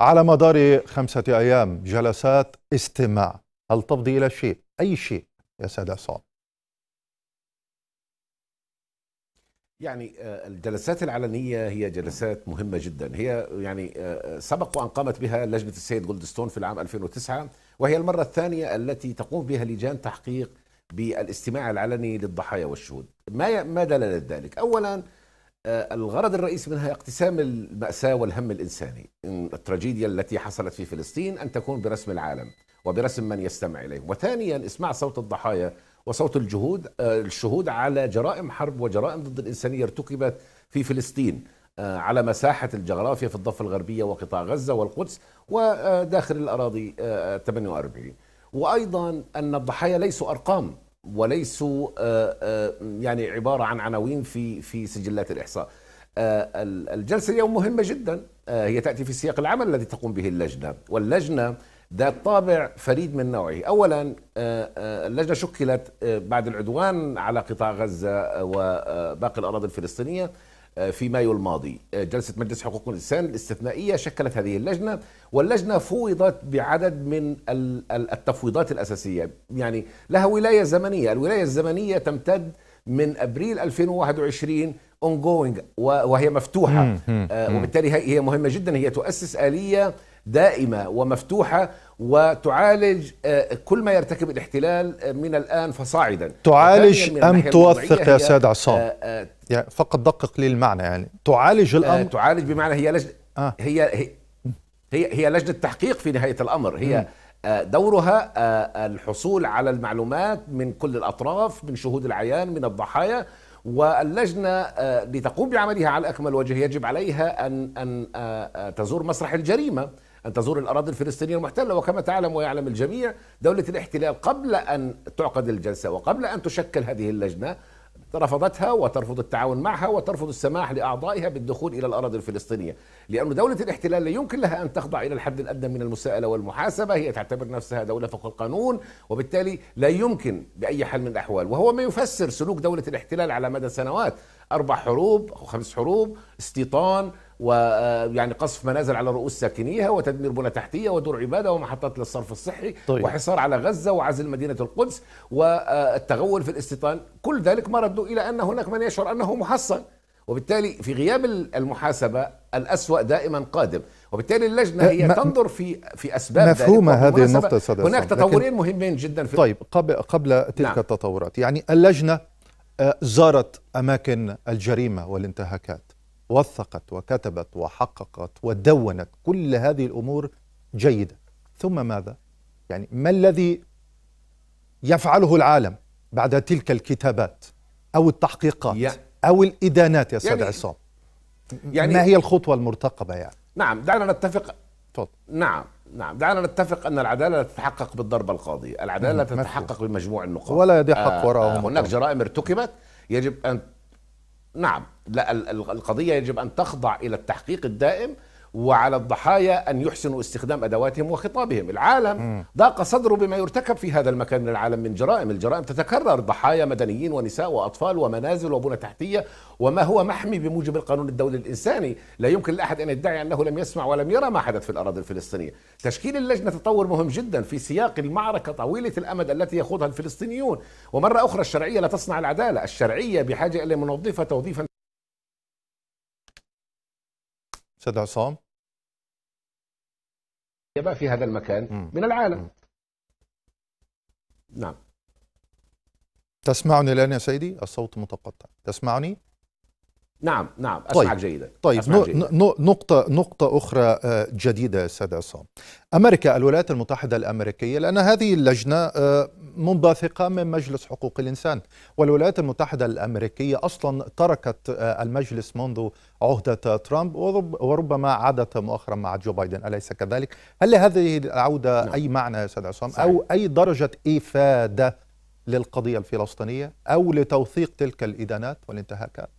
على مدار خمسة أيام جلسات استماع هل تفضي إلى شيء؟ أي شيء يا سادة عصام يعني آه، الجلسات العلنية هي جلسات مهمة جدا هي يعني آه، آه، سبق وأن قامت بها لجنة السيد جولدستون في العام 2009 وهي المرة الثانية التي تقوم بها لجان تحقيق بالاستماع العلني للضحايا والشهود ما ماذا ذلك؟ أولا آه، الغرض الرئيسي منها اقتسام المأساة والهم الإنساني التراجيديا التي حصلت في فلسطين أن تكون برسم العالم وبرسم من يستمع إليه وثانيا اسمع صوت الضحايا وصوت الجهود آه، الشهود على جرائم حرب وجرائم ضد الإنسانية ارتكبت في فلسطين آه، على مساحة الجغرافيا في الضفة الغربية وقطاع غزة والقدس وداخل الأراضي 48 وأيضا أن الضحايا ليسوا أرقام وليسوا آه، آه، يعني عباره عن عناوين في في سجلات الاحصاء. آه، الجلسه اليوم مهمه جدا هي تاتي في سياق العمل الذي تقوم به اللجنه واللجنه ذات طابع فريد من نوعه اولا اللجنه شكلت بعد العدوان على قطاع غزه وباقي الاراضي الفلسطينيه آه، في مايو الماضي آه، جلسة مجلس حقوق الإنسان الاستثنائية شكلت هذه اللجنة واللجنة فوضت بعدد من التفويضات الأساسية يعني لها ولاية زمنية الولاية الزمنية تمتد من أبريل 2021 ongoing وهي مفتوحة آه، وبالتالي هي مهمة جدا هي تؤسس آلية دائمة ومفتوحة وتعالج آه، كل ما يرتكب الاحتلال آه، من الان فصاعدا تعالج ام توثق يا سيد آه، عصام يعني فقط دقق لي المعنى يعني تعالج الامر تعالج بمعنى هي لجنه آه. هي هي هي لجنه تحقيق في نهايه الامر هي دورها الحصول على المعلومات من كل الاطراف من شهود العيان من الضحايا واللجنه لتقوم بعملها على اكمل وجه يجب عليها ان ان تزور مسرح الجريمه أن تزور الأراضي الفلسطينية المحتلة وكما تعلم ويعلم الجميع دولة الاحتلال قبل أن تعقد الجلسة وقبل أن تشكل هذه اللجنة رفضتها وترفض التعاون معها وترفض السماح لأعضائها بالدخول إلى الأراضي الفلسطينية لأن دولة الاحتلال لا يمكن لها أن تخضع إلى الحد الأدنى من المساءلة والمحاسبة هي تعتبر نفسها دولة فوق القانون وبالتالي لا يمكن بأي حال من الأحوال وهو ما يفسر سلوك دولة الاحتلال على مدى سنوات أربع حروب أو خمس حروب استيطان ويعني قصف منازل على رؤوس ساكنيها وتدمير بنى تحتيه ودور عباده ومحطات للصرف الصحي طيب. وحصار على غزه وعزل مدينه القدس والتغول في الاستيطان كل ذلك ما ردوا الى ان هناك من يشعر انه محصن وبالتالي في غياب المحاسبه الأسوأ دائما قادم وبالتالي اللجنه هي تنظر في في اسباب مفهومه هذه النقطه سادة هناك تطورين مهمين جدا في طيب قبل قبل تلك نعم. التطورات يعني اللجنه آه، زارت اماكن الجريمه والانتهاكات وثقت وكتبت وحققت ودونت كل هذه الامور جيدا ثم ماذا يعني ما الذي يفعله العالم بعد تلك الكتابات او التحقيقات او الادانات يا سيد يعني عصام يعني ما هي الخطوه المرتقبه يعني نعم دعنا نتفق تفضل نعم نعم دعنا نتفق ان العداله لا تتحقق بالضربه القاضيه، العداله لا تتحقق بمجموع النقاط ولا يدي حق آه، وراءهم آه، هناك جرائم ارتكبت يجب ان نعم لا القضية يجب أن تخضع إلى التحقيق الدائم وعلى الضحايا أن يحسنوا استخدام أدواتهم وخطابهم العالم ضاق صدره بما يرتكب في هذا المكان من العالم من جرائم الجرائم تتكرر ضحايا مدنيين ونساء وأطفال ومنازل وبنى تحتية وما هو محمي بموجب القانون الدولي الإنساني لا يمكن لأحد أن يدعي أنه لم يسمع ولم يرى ما حدث في الأراضي الفلسطينية تشكيل اللجنة تطور مهم جدا في سياق المعركة طويلة الأمد التي يخوضها الفلسطينيون ومرة أخرى الشرعية لا تصنع العدالة الشرعية بحاجة إلى منظفة توظيفا استاذ عصام يبقى في هذا المكان م. من العالم م. نعم تسمعني الآن يا سيدي الصوت متقطع تسمعني نعم نعم أسمعك طيب. جيدا طيب أسمعك جيدا. نقطة نقطة أخرى آه، جديدة سيد عصام أمريكا الولايات المتحدة الأمريكية لأن هذه اللجنة آه، منبثقة من مجلس حقوق الإنسان والولايات المتحدة الأمريكية أصلا تركت آه، المجلس منذ عهدة ترامب وربما عادت مؤخرا مع جو بايدن أليس كذلك؟ هل لهذه العودة نعم. أي معنى يا سيد عصام صحيح. أو أي درجة إفادة للقضية الفلسطينية أو لتوثيق تلك الإدانات والانتهاكات؟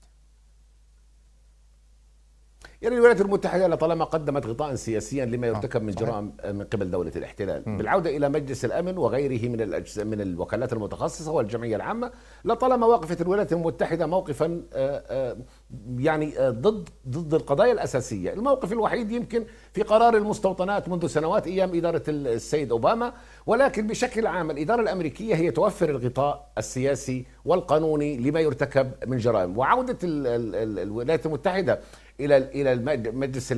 يعني الولايات المتحدة لطالما قدمت غطاء سياسيا لما آه، يرتكب من جرائم من قبل دولة الاحتلال م. بالعودة إلى مجلس الأمن وغيره من الأجزاء من الوكالات المتخصصة والجمعية العامة لطالما وقفت الولايات المتحدة موقفا آه، آه، يعني ضد ضد القضايا الأساسية الموقف الوحيد يمكن في قرار المستوطنات منذ سنوات أيام إدارة السيد أوباما ولكن بشكل عام الإدارة الأمريكية هي توفر الغطاء السياسي والقانوني لما يرتكب من جرائم وعودة الولايات المتحدة الى الى مجلس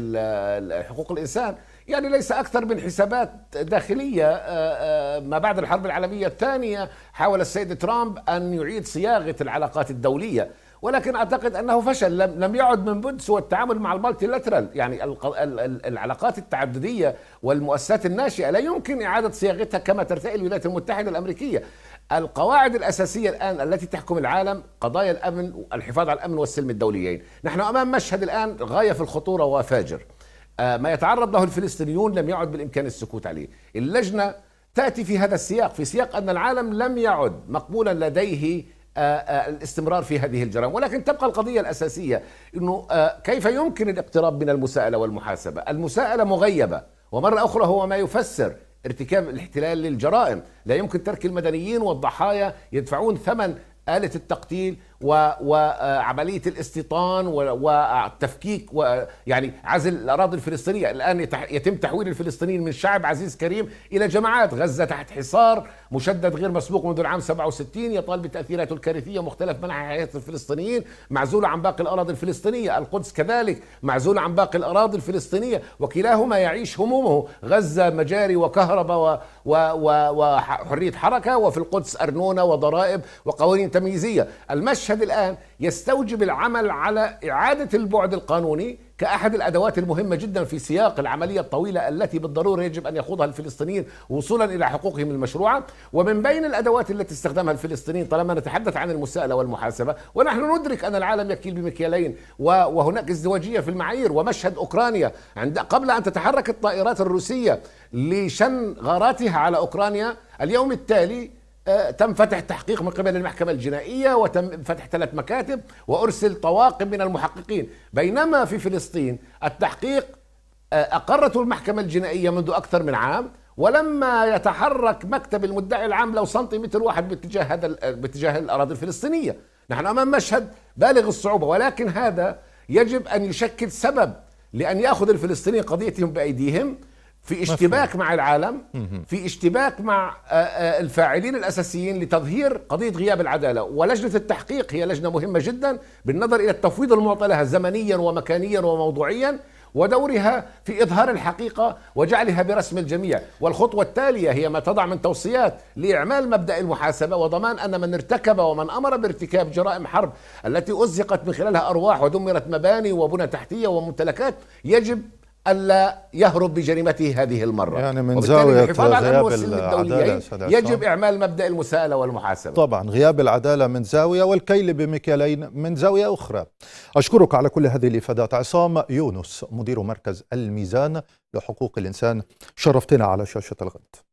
حقوق الانسان يعني ليس اكثر من حسابات داخليه آه، آه، ما بعد الحرب العالميه الثانيه حاول السيد ترامب ان يعيد صياغه العلاقات الدوليه ولكن اعتقد انه فشل لم لم يعد من بد سوى التعامل مع المالتي لاترال يعني العلاقات التعدديه والمؤسسات الناشئه لا يمكن اعاده صياغتها كما ترتئي الولايات المتحده الامريكيه القواعد الأساسية الآن التي تحكم العالم قضايا الأمن والحفاظ على الأمن والسلم الدوليين نحن أمام مشهد الآن غاية في الخطورة وفاجر آه، ما يتعرض له الفلسطينيون لم يعد بالإمكان السكوت عليه اللجنة تأتي في هذا السياق في سياق أن العالم لم يعد مقبولا لديه آه، آه، الاستمرار في هذه الجرائم ولكن تبقى القضية الأساسية أنه كيف يمكن الاقتراب من المساءلة والمحاسبة المساءلة مغيبة ومرة أخرى هو ما يفسر ارتكاب الاحتلال للجرائم لا يمكن ترك المدنيين والضحايا يدفعون ثمن آلة التقتيل وعمليه آه، الاستيطان والتفكيك ويعني عزل الاراضي الفلسطينيه الان يتم تحويل الفلسطينيين من شعب عزيز كريم الى جماعات غزه تحت حصار مشدد غير مسبوق منذ العام 67 يطال بتاثيراته الكارثيه مختلف منع حياه الفلسطينيين معزوله عن باقي الاراضي الفلسطينيه القدس كذلك معزوله عن باقي الاراضي الفلسطينيه وكلاهما يعيش همومه غزه مجاري وكهرباء وحريه حركه وفي القدس ارنونه وضرائب وقوانين تمييزيه المشهد المشهد الآن يستوجب العمل على إعادة البعد القانوني كأحد الأدوات المهمة جدا في سياق العملية الطويلة التي بالضرورة يجب أن يخوضها الفلسطينيين وصولا إلى حقوقهم المشروعة ومن بين الأدوات التي استخدمها الفلسطينيين طالما نتحدث عن المساءلة والمحاسبة ونحن ندرك أن العالم يكيل بمكيالين وهناك ازدواجية في المعايير ومشهد أوكرانيا عند قبل أن تتحرك الطائرات الروسية لشن غاراتها على أوكرانيا اليوم التالي آه، تم فتح تحقيق من قبل المحكمة الجنائية وتم فتح ثلاث مكاتب وأرسل طواقم من المحققين بينما في فلسطين التحقيق آه، أقرته المحكمة الجنائية منذ أكثر من عام ولما يتحرك مكتب المدعي العام لو سنتيمتر واحد باتجاه هذا آه، باتجاه الأراضي الفلسطينية نحن أمام مشهد بالغ الصعوبة ولكن هذا يجب أن يشكل سبب لأن يأخذ الفلسطينيين قضيتهم بأيديهم في اشتباك مفهوم. مع العالم في اشتباك مع آه، آه، الفاعلين الاساسيين لتظهير قضيه غياب العداله ولجنه التحقيق هي لجنه مهمه جدا بالنظر الى التفويض المعطى لها زمنيا ومكانيا وموضوعيا ودورها في اظهار الحقيقه وجعلها برسم الجميع، والخطوه التاليه هي ما تضع من توصيات لاعمال مبدا المحاسبه وضمان ان من ارتكب ومن امر بارتكاب جرائم حرب التي ازقت من خلالها ارواح ودمرت مباني وبنى تحتيه وممتلكات يجب الا يهرب بجريمته هذه المره يعني من زاويه غياب العداله يجب اعمال مبدا المساءله والمحاسبه طبعا غياب العداله من زاويه والكيل بمكيالين من زاويه اخرى اشكرك على كل هذه الافادات عصام يونس مدير مركز الميزان لحقوق الانسان شرفتنا على شاشه الغد